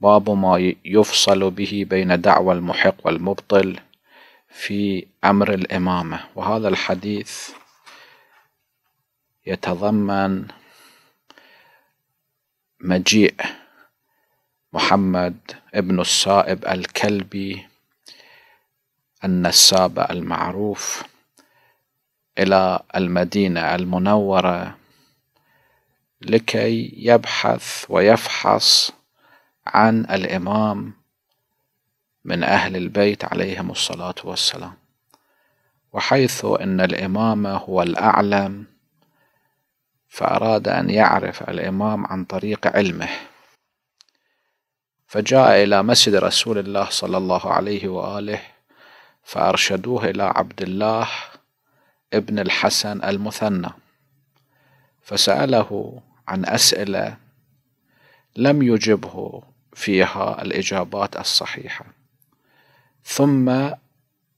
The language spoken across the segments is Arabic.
باب ما يفصل به بين دعوى المحق والمبطل في أمر الإمامة وهذا الحديث يتضمن مجيء محمد ابن السائب الكلبي النساب المعروف إلى المدينة المنورة لكي يبحث ويفحص عن الإمام من أهل البيت عليهم الصلاة والسلام وحيث أن الإمام هو الأعلم فأراد أن يعرف الإمام عن طريق علمه فجاء إلى مسجد رسول الله صلى الله عليه وآله فأرشدوه إلى عبد الله ابن الحسن المثنى فسأله عن أسئلة لم يجبه فيها الإجابات الصحيحة ثم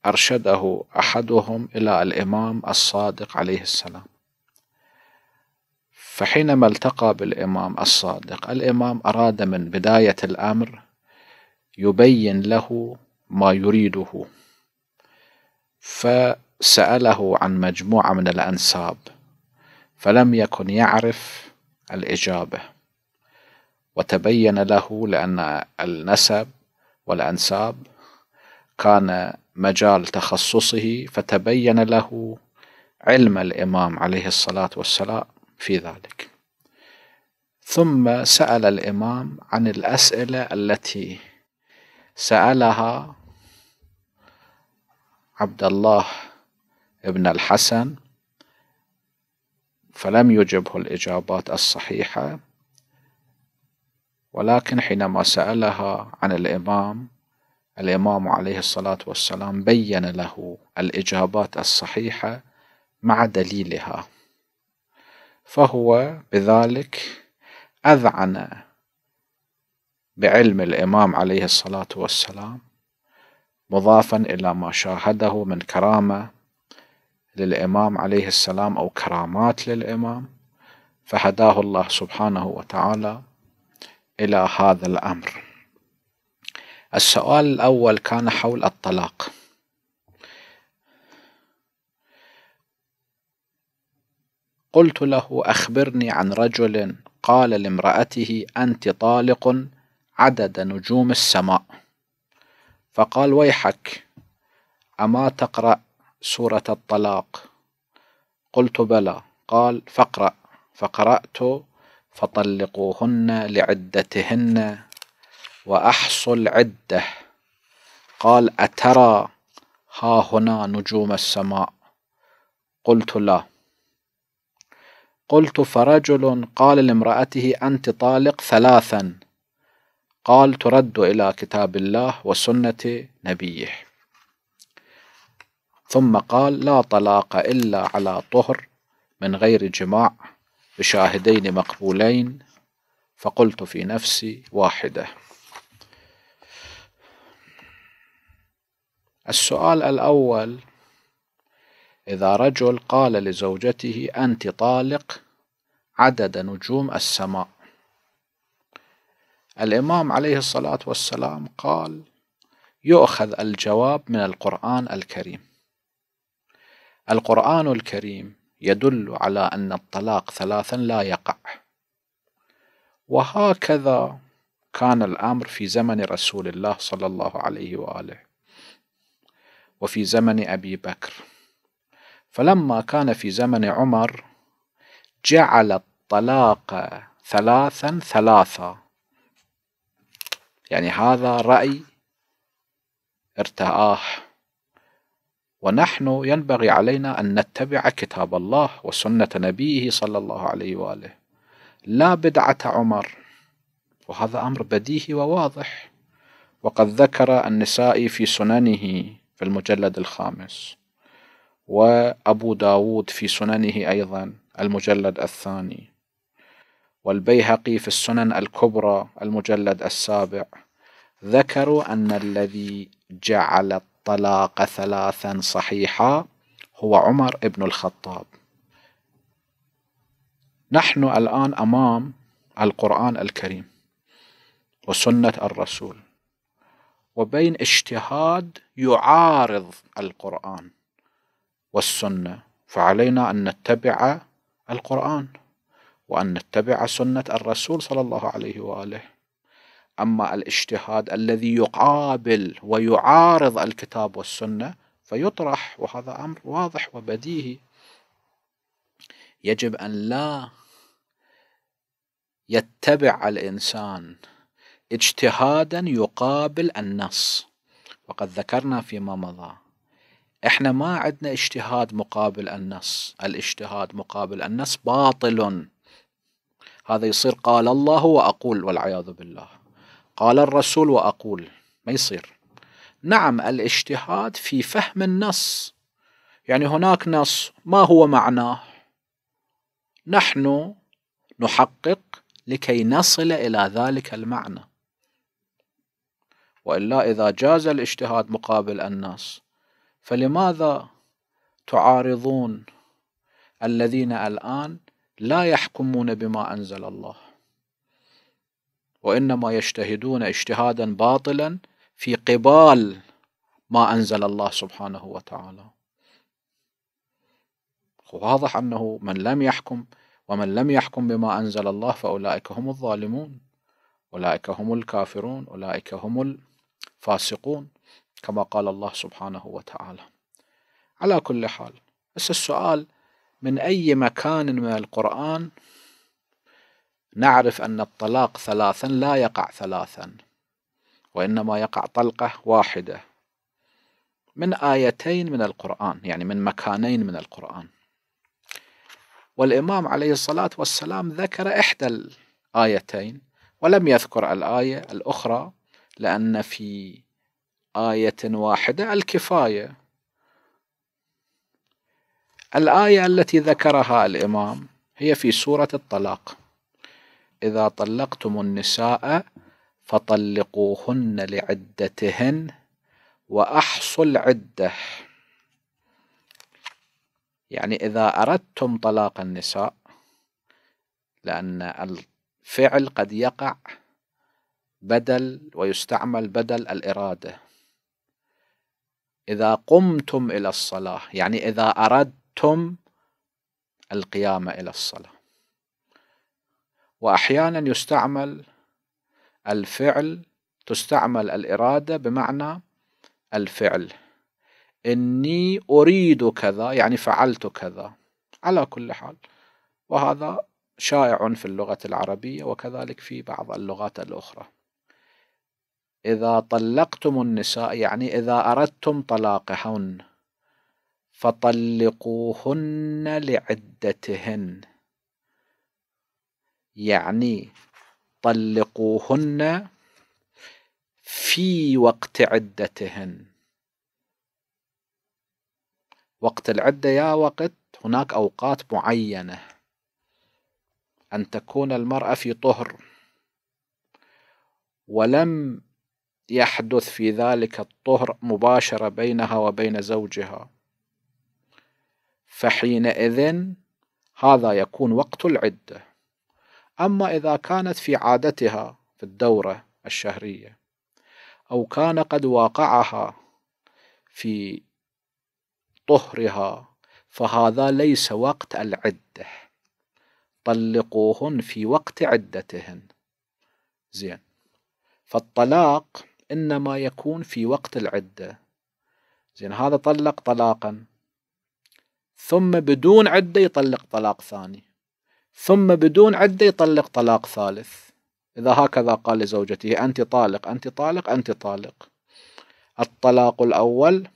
أرشده أحدهم إلى الإمام الصادق عليه السلام فحينما التقى بالإمام الصادق الإمام أراد من بداية الأمر يبين له ما يريده فسأله عن مجموعة من الأنساب فلم يكن يعرف الإجابة وتبين له لأن النسب والأنساب كان مجال تخصصه فتبين له علم الإمام عليه الصلاة والسلام في ذلك ثم سأل الإمام عن الأسئلة التي سألها عبد الله ابن الحسن فلم يجبه الإجابات الصحيحة ولكن حينما سألها عن الإمام الإمام عليه الصلاة والسلام بين له الإجابات الصحيحة مع دليلها فهو بذلك أذعن بعلم الإمام عليه الصلاة والسلام مضافا إلى ما شاهده من كرامة للإمام عليه السلام أو كرامات للإمام فهداه الله سبحانه وتعالى إلى هذا الأمر السؤال الأول كان حول الطلاق قلت له أخبرني عن رجل قال لامرأته أنت طالق عدد نجوم السماء فقال ويحك أما تقرأ سورة الطلاق قلت بلى قال فاقرأ فقرأت فطلقوهن لعدتهن وأحصل عدة قال أترى ها هنا نجوم السماء قلت لا قلت فرجل قال لامرأته أنت طالق ثلاثا قال ترد إلى كتاب الله وسنة نبيه ثم قال لا طلاق إلا على طهر من غير جماع بشاهدين مقبولين فقلت في نفسي واحدة السؤال الأول إذا رجل قال لزوجته أنت طالق عدد نجوم السماء الإمام عليه الصلاة والسلام قال يؤخذ الجواب من القرآن الكريم القرآن الكريم يدل على أن الطلاق ثلاثا لا يقع وهكذا كان الأمر في زمن رسول الله صلى الله عليه وآله وفي زمن أبي بكر فلما كان في زمن عمر جعل الطلاق ثلاثا ثلاثا يعني هذا رأي ارتآه ونحن ينبغي علينا أن نتبع كتاب الله وسنة نبيه صلى الله عليه وآله لا بدعة عمر وهذا أمر بديهي وواضح وقد ذكر النسائي في سننه في المجلد الخامس وأبو داود في سننه أيضا المجلد الثاني والبيهقي في السنن الكبرى المجلد السابع ذكروا أن الذي جعل طلاق ثلاثا صحيحا هو عمر بن الخطاب نحن الآن أمام القرآن الكريم وسنة الرسول وبين اجتهاد يعارض القرآن والسنة فعلينا أن نتبع القرآن وأن نتبع سنة الرسول صلى الله عليه وآله أما الاجتهاد الذي يقابل ويعارض الكتاب والسنة فيطرح وهذا أمر واضح وبديهي يجب أن لا يتبع الإنسان اجتهادا يقابل النص وقد ذكرنا فيما مضى احنا ما عندنا اجتهاد مقابل النص الاجتهاد مقابل النص باطل هذا يصير قال الله واقول والعياذ بالله قال الرسول وأقول ما يصير نعم الاجتهاد في فهم النص يعني هناك نص ما هو معناه نحن نحقق لكي نصل إلى ذلك المعنى وإلا إذا جاز الاجتهاد مقابل النص فلماذا تعارضون الذين الآن لا يحكمون بما أنزل الله وانما يجتهدون اجتهادا باطلا في قبال ما انزل الله سبحانه وتعالى واضح انه من لم يحكم ومن لم يحكم بما انزل الله فاولئك هم الظالمون اولئك هم الكافرون اولئك هم الفاسقون كما قال الله سبحانه وتعالى على كل حال بس السؤال من اي مكان من القران نعرف أن الطلاق ثلاثا لا يقع ثلاثا وإنما يقع طلقة واحدة من آيتين من القرآن يعني من مكانين من القرآن والإمام عليه الصلاة والسلام ذكر إحدى الآيتين ولم يذكر الآية الأخرى لأن في آية واحدة الكفاية الآية التي ذكرها الإمام هي في سورة الطلاق إذا طلقتم النساء فطلقوهن لعدتهن وأحصوا العدة يعني إذا أردتم طلاق النساء لأن الفعل قد يقع بدل ويستعمل بدل الإرادة إذا قمتم إلى الصلاة يعني إذا أردتم القيام إلى الصلاة وأحيانا يستعمل الفعل تستعمل الإرادة بمعنى الفعل إني أريد كذا يعني فعلت كذا على كل حال وهذا شائع في اللغة العربية وكذلك في بعض اللغات الأخرى إذا طلقتم النساء يعني إذا أردتم طلاقهن فطلقوهن لعدتهن يعني طلقوهن في وقت عدتهن وقت العدة يا وقت هناك أوقات معينة أن تكون المرأة في طهر ولم يحدث في ذلك الطهر مباشرة بينها وبين زوجها فحينئذ هذا يكون وقت العده أما إذا كانت في عادتها في الدورة الشهرية أو كان قد واقعها في طهرها فهذا ليس وقت العدة طلقوهن في وقت عدتهن زين فالطلاق إنما يكون في وقت العدة زين هذا طلق طلاقا ثم بدون عدة يطلق طلاق ثاني ثم بدون عدة يطلق طلاق ثالث إذا هكذا قال لزوجته أنت طالق أنت طالق أنت طالق الطلاق الأول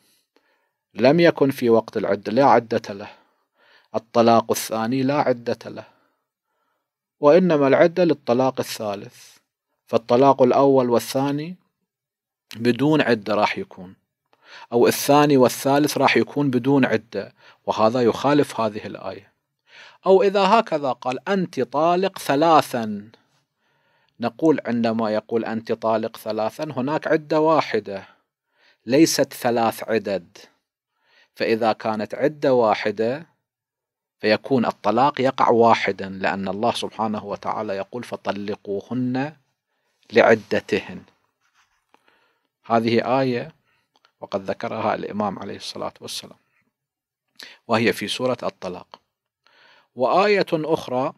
لم يكن في وقت العدة لا عدة له الطلاق الثاني لا عدة له وإنما العدة للطلاق الثالث فالطلاق الأول والثاني بدون عدة راح يكون أو الثاني والثالث راح يكون بدون عدة وهذا يخالف هذه الآية أو إذا هكذا قال أنت طالق ثلاثا نقول عندما يقول أنت طالق ثلاثا هناك عدة واحدة ليست ثلاث عدد فإذا كانت عدة واحدة فيكون الطلاق يقع واحدا لأن الله سبحانه وتعالى يقول فطلقوهن لعدتهن هذه آية وقد ذكرها الإمام عليه الصلاة والسلام وهي في سورة الطلاق وآية أخرى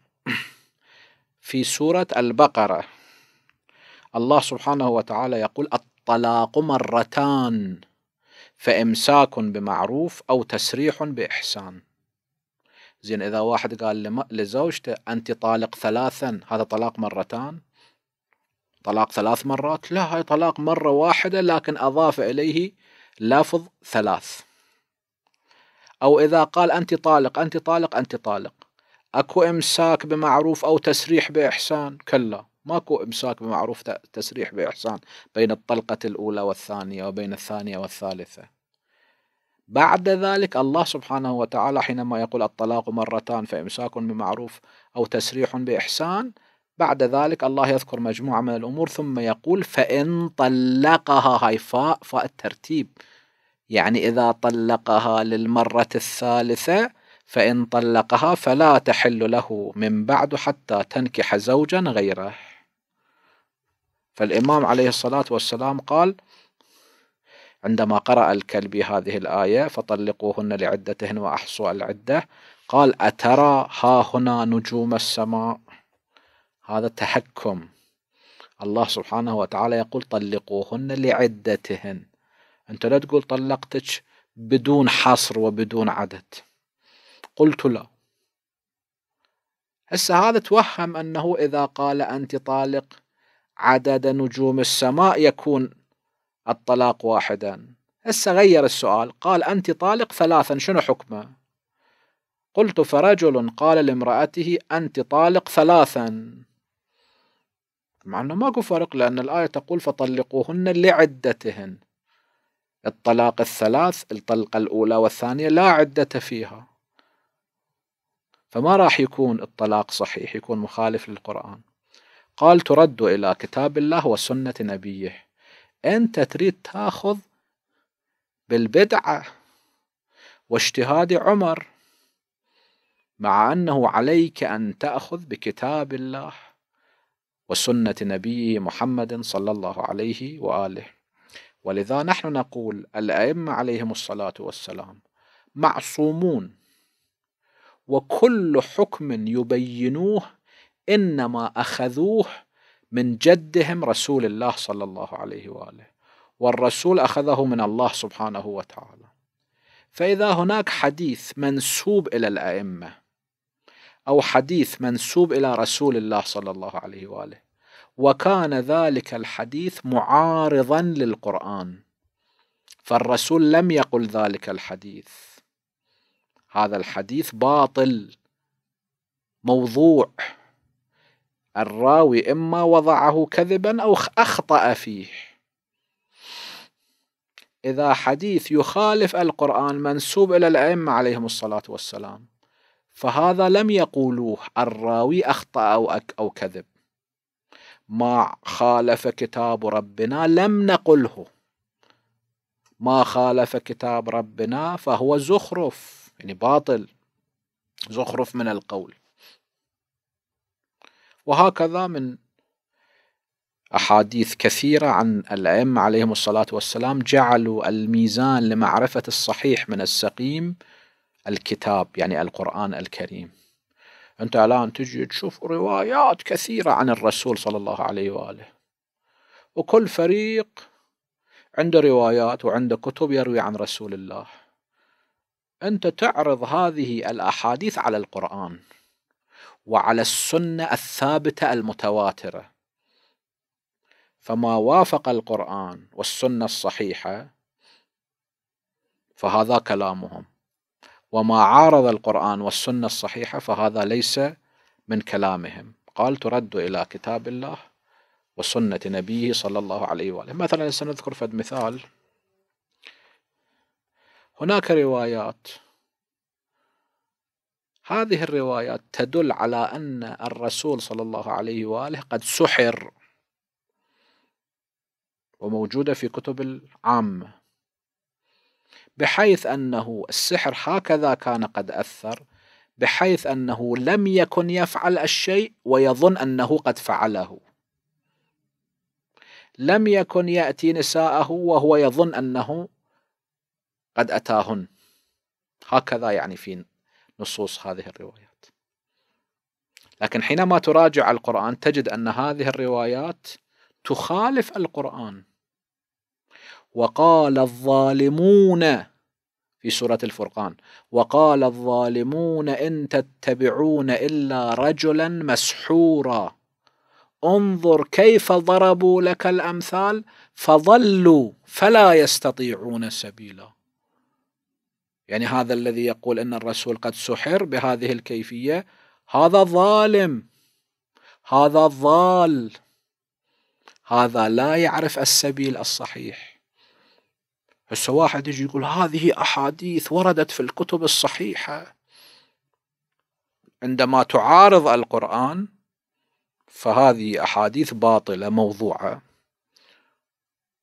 في سورة البقرة الله سبحانه وتعالى يقول الطلاق مرتان فإمساك بمعروف أو تسريح بإحسان زين إذا واحد قال لزوجته أنت طالق ثلاثا هذا طلاق مرتان طلاق ثلاث مرات لا هاي طلاق مرة واحدة لكن أضاف إليه لفظ ثلاث أو إذا قال أنت طالق أنت طالق أنت طالق اكو امساك بمعروف او تسريح باحسان كلا ماكو امساك بمعروف تسريح باحسان بين الطلقه الاولى والثانيه وبين الثانيه والثالثه بعد ذلك الله سبحانه وتعالى حينما يقول الطلاق مرتان فامساك بمعروف او تسريح باحسان بعد ذلك الله يذكر مجموعه من الامور ثم يقول فان طلقها هاي فاء فاء الترتيب يعني اذا طلقها للمره الثالثه فإن طلقها فلا تحل له من بعد حتى تنكح زوجا غيره فالإمام عليه الصلاة والسلام قال عندما قرأ الكلبي هذه الآية فطلقوهن لعدتهن وأحصوا العدة قال أترى ها هنا نجوم السماء هذا تحكم الله سبحانه وتعالى يقول طلقوهن لعدتهن أنت لا تقول طلقتك بدون حصر وبدون عدد قلت لا هسه هذا توهم أنه إذا قال أنت طالق عدد نجوم السماء يكون الطلاق واحدا هسه غير السؤال قال أنت طالق ثلاثا شنو حكمه قلت فرجل قال لامرأته أنت طالق ثلاثا مع أنه ماكو فرق لأن الآية تقول فطلقوهن لعدتهن الطلاق الثلاث الطلقة الأولى والثانية لا عدة فيها فما راح يكون الطلاق صحيح يكون مخالف للقرآن قال ترد إلى كتاب الله وسنة نبيه أنت تريد تأخذ بالبدعة واجتهاد عمر مع أنه عليك أن تأخذ بكتاب الله وسنة نبيه محمد صلى الله عليه وآله ولذا نحن نقول الأئمة عليهم الصلاة والسلام معصومون وكل حكم يبينوه انما اخذوه من جدهم رسول الله صلى الله عليه واله والرسول اخذه من الله سبحانه وتعالى فاذا هناك حديث منسوب الى الائمه او حديث منسوب الى رسول الله صلى الله عليه واله وكان ذلك الحديث معارضا للقران فالرسول لم يقل ذلك الحديث هذا الحديث باطل موضوع الراوي إما وضعه كذبا أو أخطأ فيه إذا حديث يخالف القرآن منسوب إلى الأئمة عليهم الصلاة والسلام فهذا لم يقولوه الراوي أخطأ أو, أو كذب ما خالف كتاب ربنا لم نقله ما خالف كتاب ربنا فهو زخرف يعني باطل زخرف من القول وهكذا من أحاديث كثيرة عن الأئمة عليهم الصلاة والسلام جعلوا الميزان لمعرفة الصحيح من السقيم الكتاب يعني القرآن الكريم أنت الآن تجي تشوف روايات كثيرة عن الرسول صلى الله عليه وآله وكل فريق عنده روايات وعنده كتب يروي عن رسول الله أنت تعرض هذه الأحاديث على القرآن وعلى السنة الثابتة المتواترة فما وافق القرآن والسنة الصحيحة فهذا كلامهم وما عارض القرآن والسنة الصحيحة فهذا ليس من كلامهم قال ترد إلى كتاب الله وسنة نبيه صلى الله عليه وآله مثلا سنذكر فد مثال هناك روايات هذه الروايات تدل على أن الرسول صلى الله عليه وآله قد سحر وموجودة في كتب العامة بحيث أنه السحر هكذا كان قد أثر بحيث أنه لم يكن يفعل الشيء ويظن أنه قد فعله لم يكن يأتي نساءه وهو يظن أنه قد أتاهن هكذا يعني في نصوص هذه الروايات لكن حينما تراجع القرآن تجد أن هذه الروايات تخالف القرآن وقال الظالمون في سورة الفرقان وقال الظالمون إن تتبعون إلا رجلا مسحورا انظر كيف ضربوا لك الأمثال فضلوا فلا يستطيعون سبيلا يعني هذا الذي يقول ان الرسول قد سحر بهذه الكيفيه هذا ظالم هذا ضال هذا لا يعرف السبيل الصحيح هسه واحد يجي يقول هذه احاديث وردت في الكتب الصحيحه عندما تعارض القران فهذه احاديث باطله موضوعه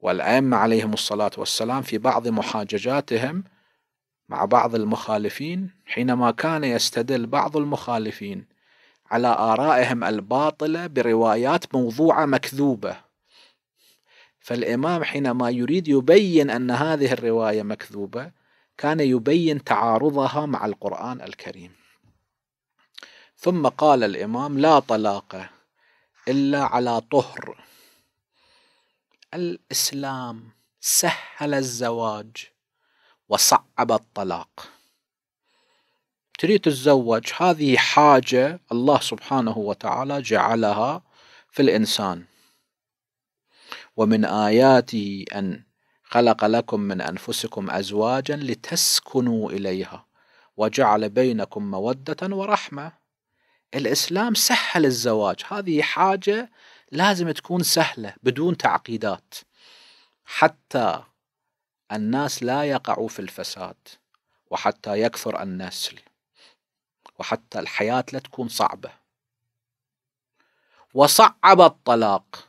والائمه عليهم الصلاه والسلام في بعض محاججاتهم مع بعض المخالفين حينما كان يستدل بعض المخالفين على آرائهم الباطلة بروايات موضوعة مكذوبة فالإمام حينما يريد يبين أن هذه الرواية مكذوبة كان يبين تعارضها مع القرآن الكريم ثم قال الإمام لا طلاق إلا على طهر الإسلام سهل الزواج وصعب الطلاق تريد تتزوج هذه حاجة الله سبحانه وتعالى جعلها في الإنسان ومن آياته أن خلق لكم من أنفسكم أزواجا لتسكنوا إليها وجعل بينكم مودة ورحمة الإسلام سهل الزواج هذه حاجة لازم تكون سهلة بدون تعقيدات حتى الناس لا يقعوا في الفساد وحتى يكثر النسل وحتى الحياة لا تكون صعبة وصعب الطلاق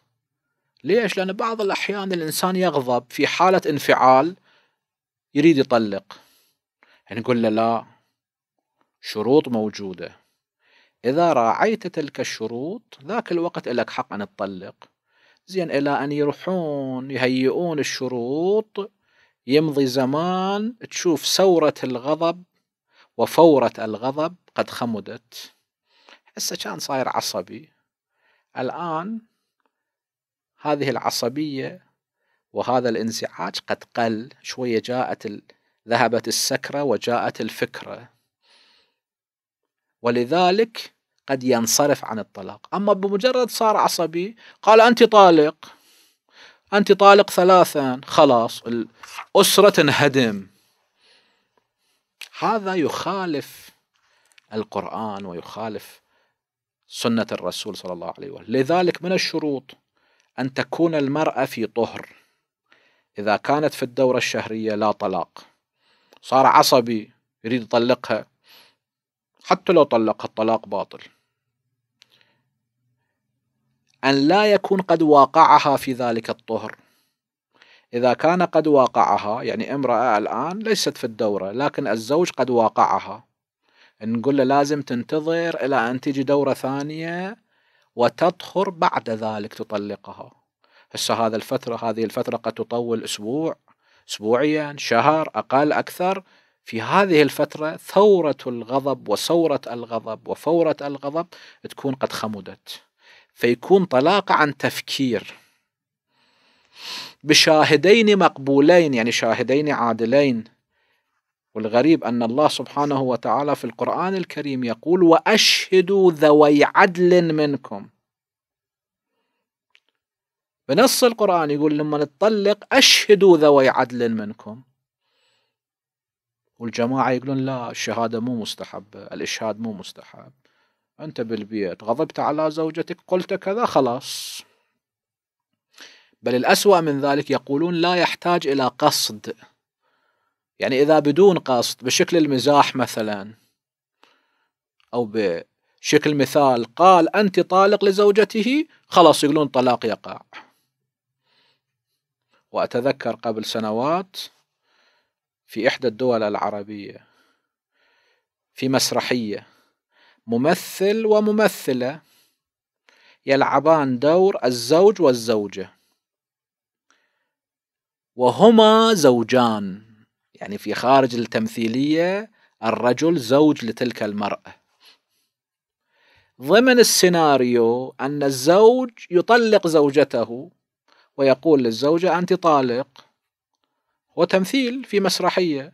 ليش؟ لأن بعض الأحيان الإنسان يغضب في حالة انفعال يريد يطلق يعني نقول له لا شروط موجودة إذا راعيت تلك الشروط ذاك الوقت لك حق أن تطلق زين إلى أن يروحون يهيئون الشروط يمضي زمان تشوف ثورة الغضب وفورة الغضب قد خمدت هسه كان صاير عصبي الآن هذه العصبية وهذا الانزعاج قد قل شوية جاءت ال... ذهبت السكرة وجاءت الفكرة ولذلك قد ينصرف عن الطلاق أما بمجرد صار عصبي قال أنت طالق أنت طالق ثلاثا خلاص الأسرة تنهدم هذا يخالف القرآن ويخالف سنة الرسول صلى الله عليه وسلم لذلك من الشروط أن تكون المرأة في طهر إذا كانت في الدورة الشهرية لا طلاق صار عصبي يريد يطلقها حتى لو طلقها الطلاق باطل أن لا يكون قد واقعها في ذلك الطهر إذا كان قد واقعها يعني امرأة الآن ليست في الدورة لكن الزوج قد واقعها نقول له لازم تنتظر إلى أن تجي دورة ثانية وتطهر بعد ذلك تطلقها هسه هذا الفترة هذه الفترة قد تطول أسبوع أسبوعيا شهر أقل أكثر في هذه الفترة ثورة الغضب وثورة الغضب وفورة الغضب تكون قد خمدت فيكون طلاق عن تفكير بشاهدين مقبولين يعني شاهدين عادلين والغريب أن الله سبحانه وتعالى في القرآن الكريم يقول وأشهدوا ذوي عدل منكم بنص القرآن يقول لما نطلق أشهدوا ذوي عدل منكم والجماعة يقولون لا الشهادة مو مستحبة الإشهاد مو مستحب أنت بالبيت غضبت على زوجتك قلت كذا خلاص بل الأسوأ من ذلك يقولون لا يحتاج إلى قصد يعني إذا بدون قصد بشكل المزاح مثلا أو بشكل مثال قال أنت طالق لزوجته خلاص يقولون طلاق يقع وأتذكر قبل سنوات في إحدى الدول العربية في مسرحية ممثل وممثلة يلعبان دور الزوج والزوجة وهما زوجان يعني في خارج التمثيلية الرجل زوج لتلك المرأة ضمن السيناريو أن الزوج يطلق زوجته ويقول للزوجة أنت طالق وتمثيل في مسرحية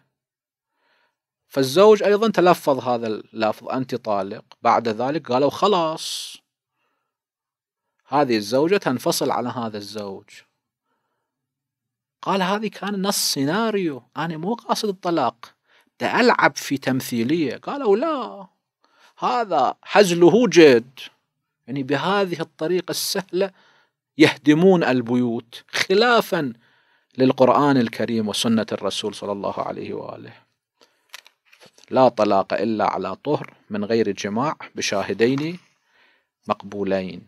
فالزوج أيضا تلفظ هذا اللفظ أنت طالق بعد ذلك قالوا خلاص هذه الزوجة تنفصل عن هذا الزوج قال هذه كان نص سيناريو أنا مو قاصد الطلاق ده ألعب في تمثيلية قالوا لا هذا حزله جد يعني بهذه الطريقة السهلة يهدمون البيوت خلافا للقرآن الكريم وسنة الرسول صلى الله عليه وآله لا طلاق إلا على طهر من غير جماع بشاهدين مقبولين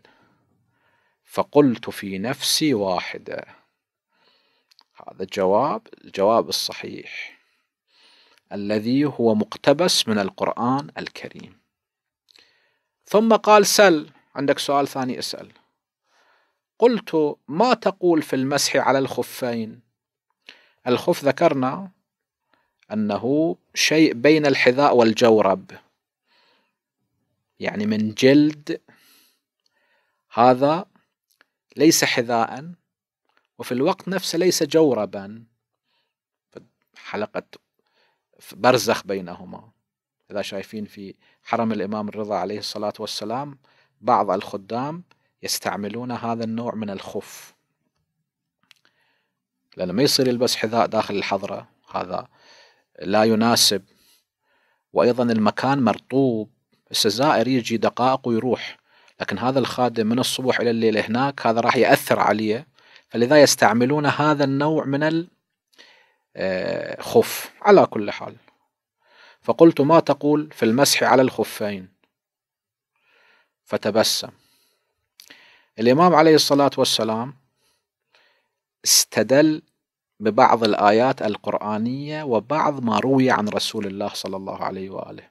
فقلت في نفسي واحدة هذا الجواب الجواب الصحيح الذي هو مقتبس من القرآن الكريم ثم قال سل عندك سؤال ثاني اسأل قلت ما تقول في المسح على الخفين الخف ذكرنا أنه شيء بين الحذاء والجورب يعني من جلد هذا ليس حذاء وفي الوقت نفسه ليس جوربا حلقة برزخ بينهما إذا شايفين في حرم الإمام الرضا عليه الصلاة والسلام بعض الخدام يستعملون هذا النوع من الخف لأنه ما يصير يلبس حذاء داخل الحضرة هذا لا يناسب وايضا المكان مرطوب السزائر يجي دقائق ويروح لكن هذا الخادم من الصبح الى الليل هناك هذا راح ياثر عليه فلذا يستعملون هذا النوع من الخف آه، على كل حال فقلت ما تقول في المسح على الخفين فتبسم الامام عليه الصلاه والسلام استدل ببعض الآيات القرآنية وبعض ما روي عن رسول الله صلى الله عليه وآله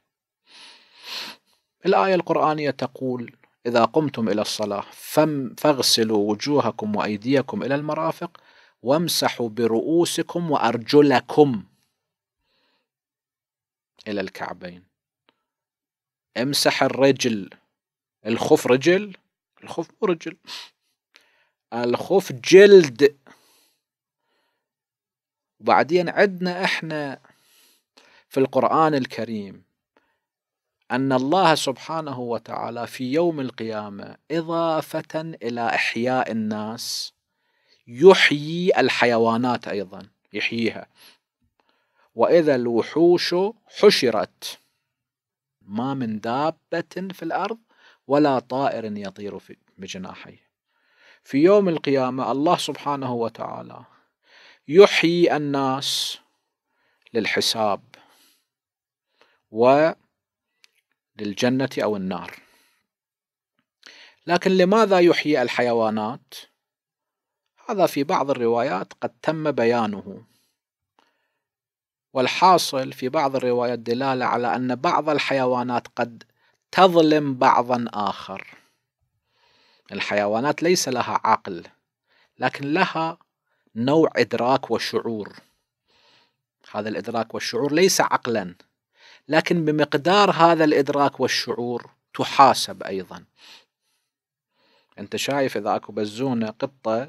الآية القرآنية تقول إذا قمتم إلى الصلاة فاغسلوا وجوهكم وأيديكم إلى المرافق وامسحوا برؤوسكم وأرجلكم إلى الكعبين امسح الرجل الخف رجل الخف مو رجل الخف جلد وبعدين عندنا احنا في القرآن الكريم أن الله سبحانه وتعالى في يوم القيامة إضافة إلى إحياء الناس يحيي الحيوانات أيضا يحييها وإذا الوحوش حشرت ما من دابة في الأرض ولا طائر يطير بجناحيه في يوم القيامة الله سبحانه وتعالى يحيي الناس للحساب وللجنة أو النار لكن لماذا يحيي الحيوانات؟ هذا في بعض الروايات قد تم بيانه والحاصل في بعض الروايات دلالة على أن بعض الحيوانات قد تظلم بعضا آخر الحيوانات ليس لها عقل لكن لها نوع إدراك وشعور هذا الإدراك والشعور ليس عقلا لكن بمقدار هذا الإدراك والشعور تحاسب أيضا أنت شايف إذا أكو بزونة قطة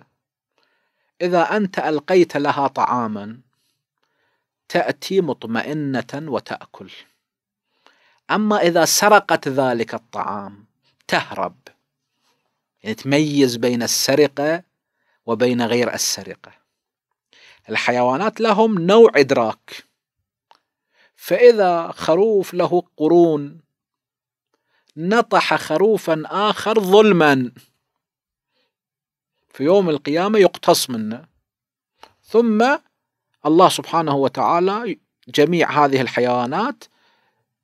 إذا أنت ألقيت لها طعاما تأتي مطمئنة وتأكل أما إذا سرقت ذلك الطعام تهرب يعني تميز بين السرقة وبين غير السرقة الحيوانات لهم نوع إدراك فإذا خروف له قرون نطح خروفا آخر ظلما في يوم القيامة يقتص منه ثم الله سبحانه وتعالى جميع هذه الحيوانات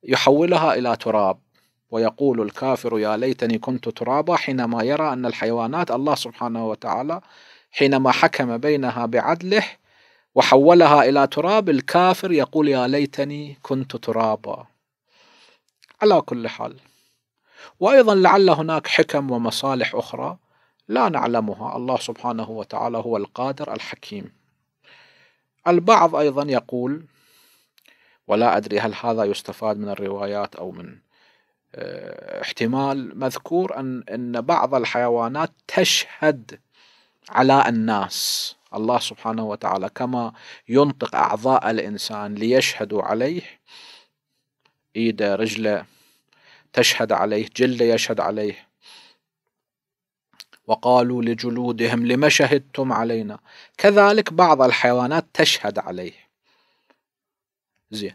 يحولها إلى تراب ويقول الكافر يا ليتني كنت ترابا حينما يرى أن الحيوانات الله سبحانه وتعالى حينما حكم بينها بعدله وحولها إلى تراب الكافر يقول يا ليتني كنت ترابا على كل حال وأيضا لعل هناك حكم ومصالح أخرى لا نعلمها الله سبحانه وتعالى هو القادر الحكيم البعض أيضا يقول ولا أدري هل هذا يستفاد من الروايات أو من آه، احتمال مذكور أن, أن بعض الحيوانات تشهد على الناس الله سبحانه وتعالى كما ينطق أعضاء الإنسان ليشهدوا عليه إيده رجله تشهد عليه جلده يشهد عليه وقالوا لجلودهم لما شهدتم علينا كذلك بعض الحيوانات تشهد عليه زين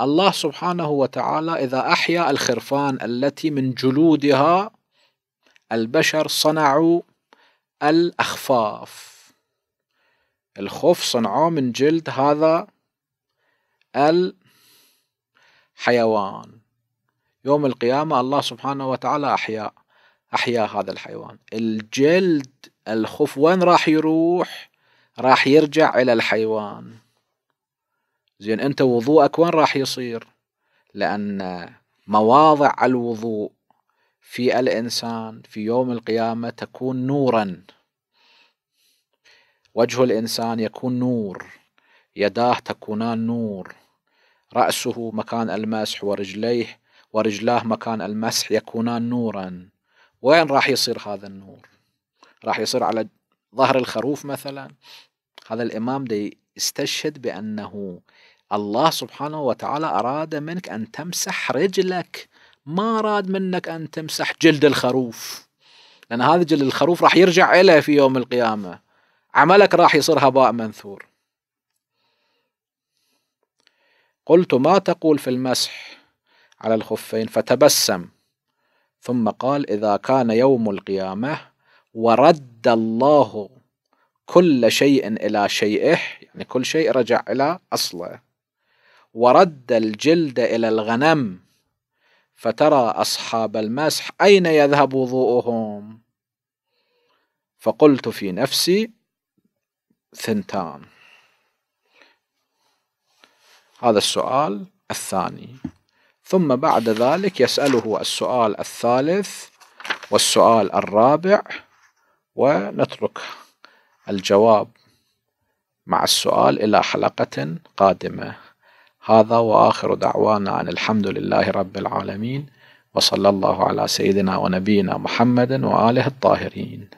الله سبحانه وتعالى إذا أحيا الخرفان التي من جلودها البشر صنعوا الأخفاف الخف صنعوه من جلد هذا الحيوان يوم القيامة الله سبحانه وتعالى أحيا أحيا هذا الحيوان الجلد الخف وين راح يروح راح يرجع إلى الحيوان زين أنت وضوءك وين راح يصير لأن مواضع الوضوء في الإنسان في يوم القيامة تكون نورا وجه الإنسان يكون نور يداه تكونان نور رأسه مكان المسح ورجليه ورجلاه مكان المسح يكونان نورا وين راح يصير هذا النور راح يصير على ظهر الخروف مثلا هذا الإمام دي استشهد بأنه الله سبحانه وتعالى أراد منك أن تمسح رجلك ما راد منك أن تمسح جلد الخروف لأن هذا جلد الخروف راح يرجع إليه في يوم القيامة عملك راح يصير هباء منثور قلت ما تقول في المسح على الخفين فتبسم ثم قال إذا كان يوم القيامة ورد الله كل شيء إلى شيئه يعني كل شيء رجع إلى أصله ورد الجلد إلى الغنم فترى أصحاب المسح أين يذهب وضوءهم فقلت في نفسي ثنتان هذا السؤال الثاني ثم بعد ذلك يسأله السؤال الثالث والسؤال الرابع ونترك الجواب مع السؤال إلى حلقة قادمة هذا واخر دعوانا عن الحمد لله رب العالمين وصلى الله على سيدنا ونبينا محمد واله الطاهرين